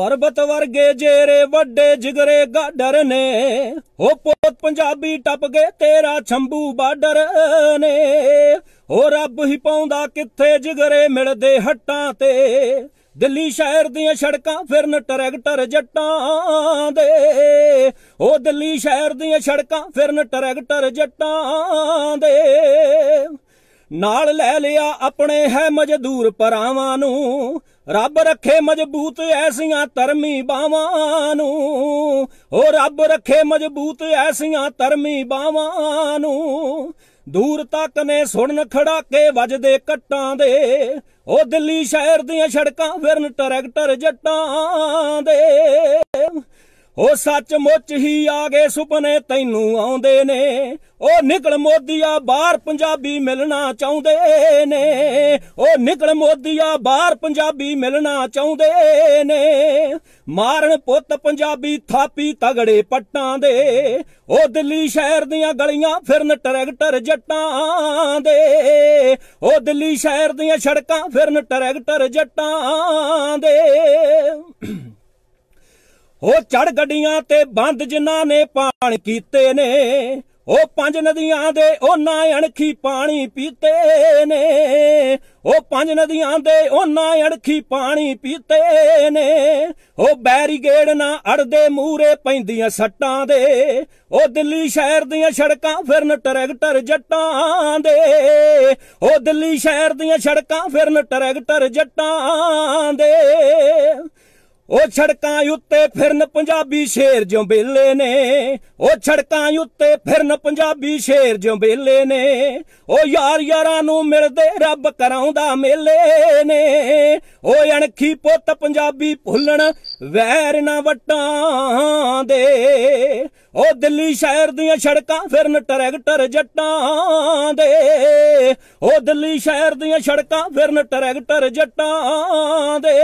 ਪਰਬਤ ਵਰਗੇ ਜੇਰੇ ਵੱਡੇ ਜਿਗਰੇ ਗਾਡਰ ਨੇ ਹੋ ਪੋਤ ਪੰਜਾਬੀ ਟੱਪ ਗਏ ਤੇਰਾ ਛੰਬੂ ਬਾਡਰ ਨੇ ਹੋ ਰੱਬ ਹੀ ਪਾਉਂਦਾ ਕਿੱਥੇ ਜਿਗਰੇ ਮਿਲਦੇ ਹੱਟਾਂ ਤੇ ਦਿੱਲੀ ਸ਼ਹਿਰ ਦੀਆਂ ਸੜਕਾਂ ਫਿਰਨ ਟਰੈਕਟਰ ਜੱਟਾਂ ਦੇ ਉਹ ਦਿੱਲੀ ਸ਼ਹਿਰ ਦੀਆਂ ਸੜਕਾਂ ਫਿਰਨ ਟਰੈਕਟਰ ਜੱਟਾਂ ਦੇ ਨਾਲ ਲੈ ਲਿਆ ਆਪਣੇ ਹੈ ਮਜ਼ਦੂਰ ਪਰਾਵਾਂ ਨੂੰ ਰੱਬ ਰੱਖੇ ਮਜ਼ਬੂਤ ਐਸੀਆਂ ਧਰਮੀ ਬਾਵਾਂ ਨੂੰ ਓ ਰੱਬ ਰੱਖੇ ਮਜ਼ਬੂਤ ਐਸੀਆਂ ਧਰਮੀ ਬਾਵਾਂ ਨੂੰ ਦੂਰ ਤੱਕ ਨੇ ਸੁਣਨ ਖੜਾਕੇ ਵੱਜਦੇ ਕੱਟਾਂ ਦੇ ਉਹ ਦਿੱਲੀ ਸ਼ਹਿਰ ਦੀਆਂ ਸੜਕਾਂ ਫਿਰਨ ਟਰੈਕਟਰ ਜੱਟਾਂ ਦੇ ਉਹ ਸੱਚਮੁੱਚ ਹੀ ਆ ਗਏ ਸੁਪਨੇ ਤੈਨੂੰ ਆਉਂਦੇ ਨੇ ਉਹ ਨਿਕਲ ਮੋਦੀਆ ਬਾਹਰ ਪੰਜਾਬੀ ਮਿਲਣਾ ਚਾਹੁੰਦੇ ਨੇ ਉਹ ਨਿਕਲ ਮੋਦੀਆ ਬਾਹਰ ਪੰਜਾਬੀ ਮਿਲਣਾ ਚਾਹੁੰਦੇ ਨੇ ਮਾਰਨ ਪੁੱਤ ਪੰਜਾਬੀ ਥਾਪੀ ਤਗੜੇ ਪੱਟਾਂ ਦੇ ਉਹ ਦਿੱਲੀ ਸ਼ਹਿਰ ਦੀਆਂ ਗਲੀਆਂ ਫਿਰਨ ਟਰੈਕਟਰ ਜੱਟਾਂ ਦੇ ਉਹ ਦਿੱਲੀ ਸ਼ਹਿਰ ਦੀਆਂ ਸੜਕਾਂ ਫਿਰਨ ਟਰੈਕਟਰ ਜੱਟਾਂ ਦੇ ਉਹ ਚੜ ਗੱਡੀਆਂ ਤੇ ਬੰਦ ਜਿਨ੍ਹਾਂ ਨੇ ਪਾਣ ਕੀਤੇ ਨੇ ਉਹ ਪੰਜ ਨਦੀਆਂ ਦੇ ਉਹਨਾਂ ਅਣਖੀ ਪਾਣੀ ਪੀਤੇ ਨੇ ਉਹ ਪੰਜ ਨਦੀਆਂ ਦੇ ਉਹਨਾਂ ਅਣਖੀ ਪਾਣੀ ਪੀਤੇ ਨੇ ਉਹ ਬੈਰੀਗੇਡ ਨਾ ਅੜਦੇ ਮੂਰੇ ਪੈਂਦੀਆਂ ਸੱਟਾਂ ਦੇ ਉਹ ਦਿੱਲੀ ਸ਼ਹਿਰ ਦੀਆਂ ਸੜਕਾਂ ਫਿਰਨ ਟਰੈਕਟਰ ਜੱਟਾਂ ਦੇ ਉਹ ਦਿੱਲੀ ਸ਼ਹਿਰ ਦੀਆਂ ਸੜਕਾਂ ਫਿਰਨ ਟਰੈਕਟਰ ਜੱਟਾਂ ਦੇ ਉਹ ਛੜਕਾਂ ਉੱਤੇ ਫਿਰਨ ਪੰਜਾਬੀ ਸ਼ੇਰ ਜਿਉਂ ਬੇਲੇ ਨੇ ਉਹ ਛੜਕਾਂ ਉੱਤੇ ਫਿਰਨ ਪੰਜਾਬੀ ਸ਼ੇਰ ਜਿਉਂ ਬੇਲੇ ਨੇ ਉਹ ਯਾਰ ਯਾਰਾਂ ਨੂੰ ਮਿਲਦੇ ਰੱਬ ਕਰਾਉਂਦਾ ਮੇਲੇ ਨੇ ਉਹ ਅਣਖੀ ਪੁੱਤ ਪੰਜਾਬੀ ਭੁੱਲਣ ਵੈਰ ਨਾ ਵਟਾਂ ਦੇ ਉਹ ਦਿੱਲੀ ਸ਼ਹਿਰ ਦੀਆਂ ਸੜਕਾਂ ਫਿਰਨ ਟਰੈਕਟਰ ਜੱਟਾਂ ਦੇ ਉਹ ਦਿੱਲੀ ਸ਼ਹਿਰ ਦੀਆਂ ਸੜਕਾਂ ਫਿਰਨ ਟਰੈਕਟਰ ਜੱਟਾਂ ਦੇ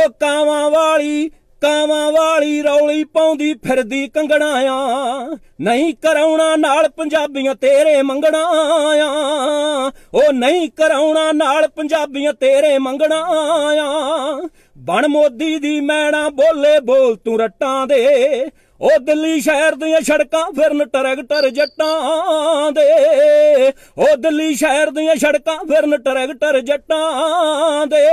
ਉਹ ਕਾਵਾਂ ਵਾਲੀ ਕਾਵਾਂ ਵਾਲੀ ਰੌਲੀ ਪਾਉਂਦੀ ਫਿਰਦੀ ਕੰਗਣਾ ਆ ਨਹੀਂ ਕਰਾਉਣਾ ਨਾਲ ਪੰਜਾਬੀਆਂ ਤੇਰੇ ਮੰਗਣਾ ਆ ਉਹ ਨਹੀਂ ਕਰਾਉਣਾ ਨਾਲ ਪੰਜਾਬੀਆਂ ਤੇਰੇ ਮੰਗਣਾ ਆ ਬਣ ਮੋਦੀ ਦੀ ਮੈਣਾ ਬੋਲੇ ਬੋਲ ਤੂੰ ਰੱਟਾਂ ਦੇ ਉਹ ਦਿੱਲੀ ਸ਼ਹਿਰ ਦੀਆਂ ਸੜਕਾਂ ਫਿਰਨ ਟਰੈਕਟਰ ਜੱਟਾਂ ਦੇ ਉਹ ਦਿੱਲੀ ਸ਼ਹਿਰ ਦੀਆਂ ਸੜਕਾਂ ਫਿਰਨ ਟਰੈਕਟਰ ਜੱਟਾਂ ਦੇ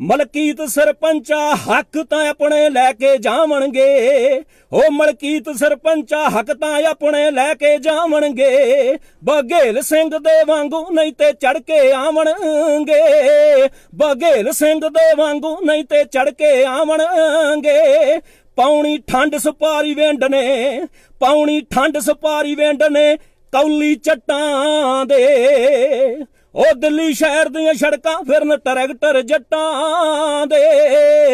ਮਲਕੀਤ ਸਰਪੰਚਾ ਹੱਕ ਤਾਂ ਆਪਣੇ ਲੈ ਕੇ ਜਾਵਣਗੇ ਓ ਮਲਕੀਤ ਸਰਪੰਚਾ ਹੱਕ ਤਾਂ ਆਪਣੇ ਲੈ ਕੇ ਜਾਵਣਗੇ ਬਗੇਲ ਸਿੰਘ ਦੇ ਵਾਂਗੂ ਨਹੀਂ ਤੇ ਚੜ ਕੇ ਆਵਣਗੇ ਬਗੇਲ ਸਿੰਘ ਦੇ ਵਾਂਗੂ ਨਹੀਂ ਤੇ ਚੜ ਕੇ ਆਵਣਗੇ ਪੌਣੀ ਠੰਡ ਸੁਪਾਰੀ ਵੰਡ ਨੇ ਪੌਣੀ ਠੰਡ ਸੁਪਾਰੀ ਵੰਡ ਨੇ ਕੌਲੀ ਚਟਾਂ ਦੇ ਉਹ ਦਿੱਲੀ ਸ਼ਹਿਰ ਦੀਆਂ ਸੜਕਾਂ ਫਿਰਨ ਟਰੈਕਟਰ ਜੱਟਾਂ ਦੇ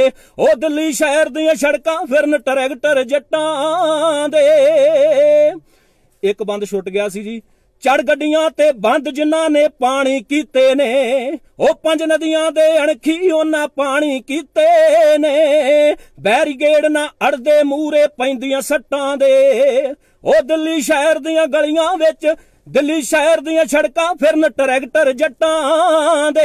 ਉਹ ਦਿੱਲੀ ਸ਼ਹਿਰ ਦੀਆਂ ਸੜਕਾਂ ਫਿਰਨ ਟਰੈਕਟਰ ਜੱਟਾਂ ਦੇ ਇੱਕ ਬੰਦ ਛੁੱਟ ਗਿਆ ਸੀ ਜੀ ਚੜ ਗੱਡੀਆਂ ਤੇ ਬੰਦ ਜਿਨ੍ਹਾਂ ਨੇ ਪਾਣੀ ਕੀਤੇ ਨੇ ਉਹ ਪੰਜ ਨਦੀਆਂ ਦੇ ਅਣਖੀ ਉਹਨਾਂ ਪਾਣੀ ਕੀਤੇ ਨੇ ਬੈਰੀਗੇਡ ਨਾ ਅੜਦੇ ਮੂਰੇ ਪੈਂਦੀਆਂ ਸੱਟਾਂ ਦੇ ਉਹ ਦਿੱਲੀ ਸ਼ਹਿਰ ਦੀਆਂ ਗਲੀਆਂ ਵਿੱਚ ਦਿੱਲੀ ਸ਼ਹਿਰ ਦੀਆਂ ਸੜਕਾਂ ਫਿਰਨ ਟਰੈਕਟਰ ਜੱਟਾਂ ਦੇ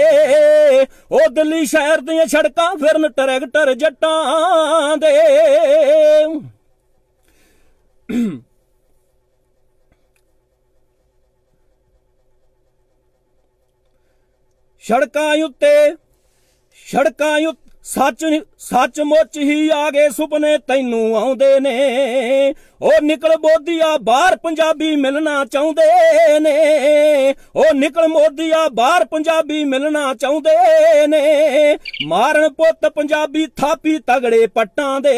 ਉਹ ਦਿੱਲੀ ਸ਼ਹਿਰ ਦੀਆਂ ਸੜਕਾਂ ਫਿਰਨ ਟਰੈਕਟਰ ਜੱਟਾਂ ਦੇ ਸੜਕਾਂ ਉੱਤੇ ਸੜਕਾਂ ਉੱਤੇ ਸੱਚ ਮੁੱਚ ਹੀ ਆ ਗਏ ਸੁਪਨੇ ਤੈਨੂੰ ਆਉਂਦੇ ਨੇ ਉਹ ਨਿਕਲ ਮੋਦੀਆ ਬਾਹਰ ਪੰਜਾਬੀ ਮਿਲਣਾ ਚਾਹੁੰਦੇ ਨੇ ਉਹ ਨਿਕਲ ਮੋਦੀਆ ਬਾਹਰ ਪੰਜਾਬੀ ਮਿਲਣਾ ਚਾਹੁੰਦੇ ਨੇ ਮਾਰਨ ਪੁੱਤ ਪੰਜਾਬੀ ਥਾਪੀ ਤਗੜੇ ਪੱਟਾਂ ਦੇ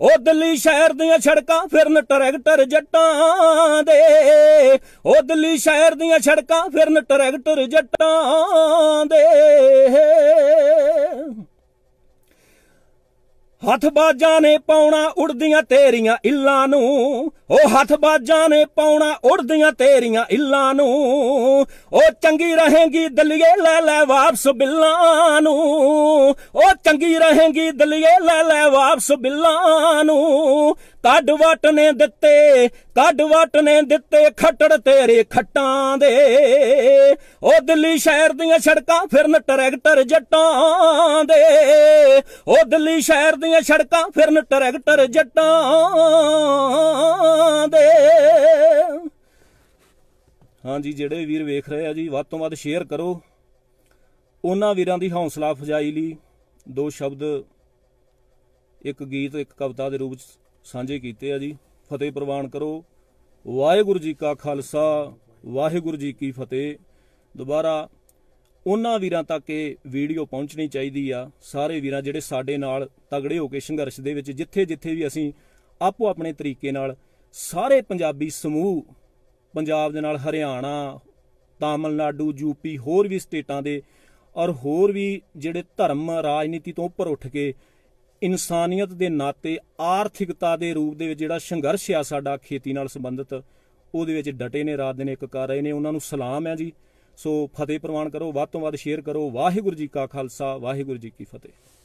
ਉਹ ਦਿੱਲੀ ਸ਼ਹਿਰ ਦੀਆਂ ਸੜਕਾਂ ਫਿਰਨ ਟਰੈਕਟਰ ਜੱਟਾਂ ਦੇ ਉਹ ਦਿੱਲੀ ਸ਼ਹਿਰ ਦੀਆਂ ਸੜਕਾਂ ਫਿਰਨ ਟਰੈਕਟਰ ਜੱਟਾਂ ਦੇ ਹੱਥ ਬਾਜਾਂ ਨੇ ਪਾਉਣਾ ਉੜਦੀਆਂ ਤੇਰੀਆਂ ਇੱਲਾਂ ਨੂੰ ਉਹ ਹੱਥ ਬਾਜਾਂ ਨੇ ਪਾਉਣਾ ਉੜਦੀਆਂ ਤੇਰੀਆਂ ਇੱਲਾਂ ਨੂੰ ਉਹ ਚੰਗੀ ਰਹੇਗੀ ਦਲੀਏ ਲੈ ਲੈ ਵਾਪਸ ਬਿੱਲਾਂ ਨੂੰ ਉਹ ਚੰਗੀ ਰਹੇਗੀ ਦਲੀਏ ਲੈ ਲੈ ਵਾਪਸ ਬਿੱਲਾਂ ਨੂੰ ਕੱਢ ਵਟ ਨੇ ਦਿੱਤੇ ਕੱਢ ਵਟ ਨੇ ਦਿੱਤੇ ਖੱਟੜ ਤੇਰੇ ਖੱਟਾਂ ਦੇ ਉਹ ਦਿੱਲੀ ਸ਼ਹਿਰ ਦੀਆਂ ਸੜਕਾਂ ਫਿਰਨ ਟਰੈਕਟਰ ਜੱਟਾਂ ਦੇ ਉਹ ਦਿੱਲੀ ਸ਼ਹਿਰ ਦੀਆਂ ਸੜਕਾਂ ਫਿਰਨ ਟਰੈਕਟਰ ਜੱਟਾਂ ਦੇ ਹਾਂਜੀ ਜਿਹੜੇ ਵੀਰ ਵੇਖ ਰਹੇ ਆ ਜੀ ਵੱਧ ਤੋਂ ਵੱਧ ਸ਼ੇਅਰ ਕਰੋ ਉਹਨਾਂ ਵੀਰਾਂ ਦੀ ਹੌਸਲਾ ਫਜਾਈ ਲਈ ਦੋ ਸ਼ਬਦ ਇੱਕ ਗੀਤ ਇੱਕ ਕਵਿਤਾ ਦੇ ਰੂਪ ਵਿੱਚ ਸਾਂਝੇ ਕੀਤੇ ਆ ਜੀ ਫਤਿਹ ਪ੍ਰਵਾਨ ਕਰੋ ਵਾਹਿਗੁਰੂ ਜੀ ਕਾ ਖਾਲਸਾ ਵਾਹਿਗੁਰੂ ਜੀ ਕੀ ਫਤਿਹ ਦੁਬਾਰਾ ਉਹਨਾਂ ਵੀਰਾਂ ਤੱਕ ਇਹ ਵੀਡੀਓ ਪਹੁੰਚਣੀ ਚਾਹੀਦੀ ਆ ਸਾਰੇ ਵੀਰਾਂ ਜਿਹੜੇ ਸਾਡੇ ਨਾਲ ਤਗੜੇ ਹੋ ਕੇ ਸੰਘਰਸ਼ ਦੇ ਵਿੱਚ ਜਿੱਥੇ-ਜਿੱਥੇ ਵੀ ਅਸੀਂ ਆਪੋ ਆਪਣੇ ਤਰੀਕੇ ਨਾਲ ਸਾਰੇ ਪੰਜਾਬੀ ਸਮੂਹ ਪੰਜਾਬ ਦੇ ਨਾਲ ਹਰਿਆਣਾ ਤਾਮਿਲਨਾਡੂ ਯੂਪੀ ਹੋਰ ਵੀ ਸਟੇਟਾਂ ਦੇ ਔਰ ਹੋਰ ਵੀ ਜਿਹੜੇ ਧਰਮ ਰਾਜਨੀਤੀ ਤੋਂ ਉੱਪਰ ਉੱਠ ਕੇ ਇਨਸਾਨੀਅਤ ਦੇ ਨਾਤੇ ਆਰਥਿਕਤਾ ਦੇ ਰੂਪ ਦੇ ਵਿੱਚ ਜਿਹੜਾ ਸੰਘਰਸ਼ ਆ ਸਾਡਾ ਖੇਤੀ ਨਾਲ ਸੰਬੰਧਿਤ ਉਹਦੇ ਵਿੱਚ ਡਟੇ ਨੇ ਰਾਤ ਦਿਨ ਇੱਕ ਕਰ ਰਹੇ ਨੇ ਉਹਨਾਂ ਨੂੰ ਸਲਾਮ ਹੈ ਜੀ ਸੋ ਫਤਿਹ ਪ੍ਰਵਾਨ ਕਰੋ ਵੱਧ ਤੋਂ ਵੱਧ ਸ਼ੇਅਰ ਕਰੋ ਵਾਹਿਗੁਰੂ ਜੀ ਕਾ ਖਾਲਸਾ ਵਾਹਿਗੁਰੂ ਜੀ ਕੀ ਫਤਿਹ